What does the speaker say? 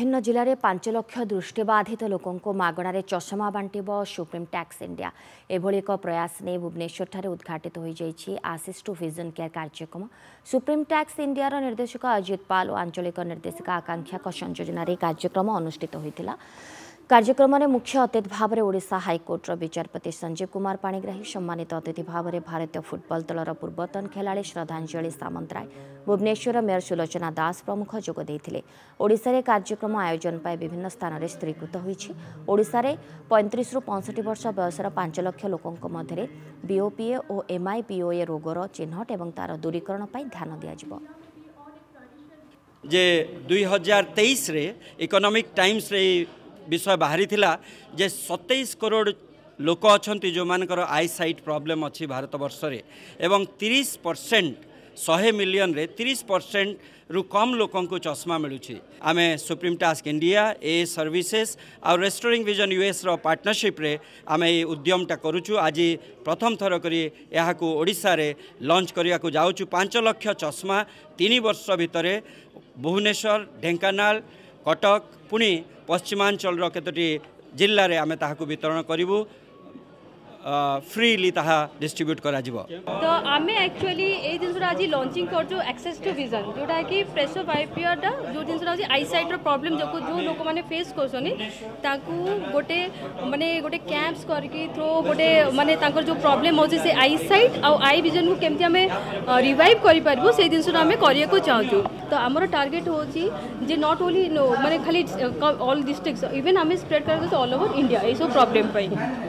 বিভিন্ন জেলার পাঁচ লক্ষ দৃষ্টিবাধিত লোক মাগণার চশমা বাটিব সুপ্রিম ট্যাক্স ইন্ডিয়া এভাবে এক প্রয়াস নিয়ে ভুবনেশ্বরঠার উদ্ঘাটিত হয়ে যাই আশিষ টু ভিজন কেয়ার কার্যক্রম সুপ্রিম ট্যাক্স ইন্ডিয়ার নির্দেশক অজিত পাল ও আঞ্চলিক নির্দেশিকা আকাঙ্ক্ষা কষণ যোজনার কার্যক্রম অনুষ্ঠিত হয়েছিল କାର୍ଯ୍ୟକ୍ରମରେ ମୁଖ୍ୟ ଅତିଥି ଭାବରେ ଓଡ଼ିଶା ହାଇକୋର୍ଟର ବିଚାରପତି ସଞ୍ଜୀବ କୁମାର ପାଣିଗ୍ରାହୀ ସମ୍ମାନିତ ଅତିଥି ଭାବରେ ଭାରତୀୟ ଫୁଟବଲ ଦଳର ପୂର୍ବତନ ଖେଳାଳି ଶ୍ରଦ୍ଧାଞ୍ଜଳି ସାମନ୍ତରାୟ ଭୁବନେଶ୍ୱର ମେୟର ସୁଲୋଚନା ଦାସ ପ୍ରମୁଖ ଯୋଗ ଦେଇଥିଲେ ଓଡ଼ିଶାରେ କାର୍ଯ୍ୟକ୍ରମ ଆୟୋଜନ ପାଇଁ ବିଭିନ୍ନ ସ୍ଥାନରେ ସ୍ଥିରୀକୃତ ହୋଇଛି ଓଡ଼ିଶାରେ ପଇଁତିରିଶରୁ ପଞ୍ଚଷଠି ବର୍ଷ ବୟସର ପାଞ୍ଚ ଲକ୍ଷ ଲୋକଙ୍କ ମଧ୍ୟରେ ବିଓପିଏ ଓ ଏମ୍ଆଇପିଓଏ ରୋଗର ଚିହ୍ନଟ ଏବଂ ତା'ର ଦୂରୀକରଣ ପାଇଁ ଧ୍ୟାନ ଦିଆଯିବ ଯେ ଦୁଇ ହଜାର ତେଇଶରେ ଇକୋନୋମିକ୍ ଟାଇମ୍ସରେ বিষয় বাহারি যে সতেইশ করোড় লোক অনেক যে আইসাইট প্রোবলেম অছি ভারতবর্ষে এবং তিরিশ পরসেন্ট ଶହେ ମିଲିୟନରେ ତିରିଶ ପରସେଣ୍ଟରୁ କମ୍ ଲୋକଙ୍କୁ ଚଷମା ମିଳୁଛି ଆମେ ସୁପ୍ରିମ୍ ଟାସ୍କ ଇଣ୍ଡିଆ ଏ ସର୍ଭିସେସ୍ ଆଉ ରେଷ୍ଟୋରିଂ ଭିଜନ୍ ୟୁଏସ୍ର ପାର୍ଟନରସିପ୍ରେ ଆମେ ଏଇ ଉଦ୍ୟମଟା କରୁଛୁ ଆଜି ପ୍ରଥମ ଥର କରି ଏହାକୁ ଓଡ଼ିଶାରେ ଲଞ୍ଚ କରିବାକୁ ଯାଉଛୁ ପାଞ୍ଚ ଲକ୍ଷ ଚଷମା ତିନି ବର୍ଷ ଭିତରେ ଭୁବନେଶ୍ୱର ଢେଙ୍କାନାଳ କଟକ ପୁଣି ପଶ୍ଚିମାଞ୍ଚଳର କେତୋଟି ଜିଲ୍ଲାରେ ଆମେ ତାହାକୁ ବିତରଣ କରିବୁ फ्री डिस्ट्रब्यूट कर तो आम एक्चुअली ये जिन आज लंचिंग करसेस टू भिजन जोटा कि फ्रेस अफ आईपीआरटा जो जिन आईसाइट रॉब्लम जो जो लोग फेस कर गोटे मानने गोटे कैंप्स कर थ्रो गोटे मानने जो प्रोब्लेम हो आईसाइट आई भिजन को कमी आम रिभाइव करूँ से जिन आम चाहूँ तो आम टार्गेट हूँ जे नट ओनली मैंने खाली all districts even um spread करल ओवर इंडिया ये सब प्रोब्लेम